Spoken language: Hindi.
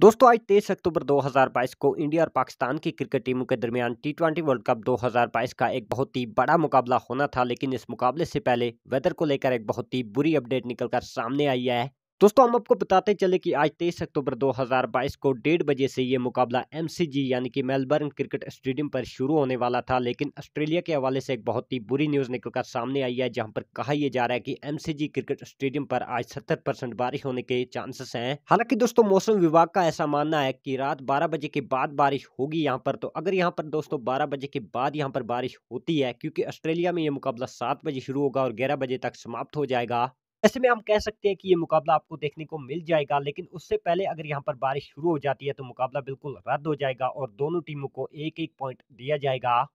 दोस्तों आज तेईस अक्टूबर 2022 को इंडिया और पाकिस्तान की क्रिकेट टीमों के दरमियान टी ट्वेंटी वर्ल्ड कप 2022 का एक बहुत ही बड़ा मुकाबला होना था लेकिन इस मुकाबले से पहले वेदर को लेकर एक बहुत ही बुरी अपडेट निकलकर सामने आई है दोस्तों हम आपको बताते चले कि आज तेईस अक्टूबर 2022 को डेढ़ बजे से ये मुकाबला एमसीजी यानी कि मेलबर्न क्रिकेट स्टेडियम पर शुरू होने वाला था लेकिन ऑस्ट्रेलिया के हवाले से एक बहुत ही बुरी न्यूज़ निकलकर सामने आई है जहां पर कहा यह जा रहा है कि एमसीजी क्रिकेट स्टेडियम पर आज 70 परसेंट बारिश होने के चांसेस हैं हालांकि दोस्तों मौसम विभाग का ऐसा मानना है कि रात बारह बजे के बाद बारिश होगी यहाँ पर तो अगर यहाँ पर दोस्तों बारह बजे के बाद यहाँ पर बारिश होती है क्योंकि ऑस्ट्रेलिया में ये मुकाबला सात बजे शुरू होगा और ग्यारह बजे तक समाप्त हो जाएगा ऐसे में हम कह सकते हैं कि ये मुकाबला आपको देखने को मिल जाएगा लेकिन उससे पहले अगर यहाँ पर बारिश शुरू हो जाती है तो मुकाबला बिल्कुल रद्द हो जाएगा और दोनों टीमों को एक एक पॉइंट दिया जाएगा